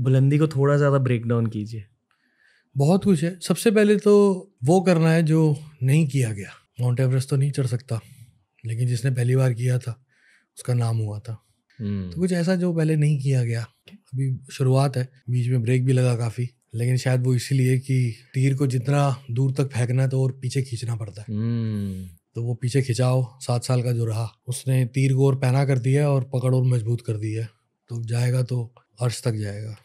बुलंदी को थोड़ा ज़्यादा ब्रेक डाउन कीजिए बहुत कुछ है सबसे पहले तो वो करना है जो नहीं किया गया माउंट एवरेस्ट तो नहीं चढ़ सकता लेकिन जिसने पहली बार किया था उसका नाम हुआ था हम्म। तो कुछ ऐसा जो पहले नहीं किया गया अभी शुरुआत है बीच में ब्रेक भी लगा काफ़ी लेकिन शायद वो इसीलिए कि तीर को जितना दूर तक फेंकना है तो और पीछे खींचना पड़ता है हम्म। तो वो पीछे खिंचाओ सात साल का जो रहा उसने तीर को और पहना कर दिया और पकड़ और मजबूत कर दिया है तो जाएगा तो अर्श तक जाएगा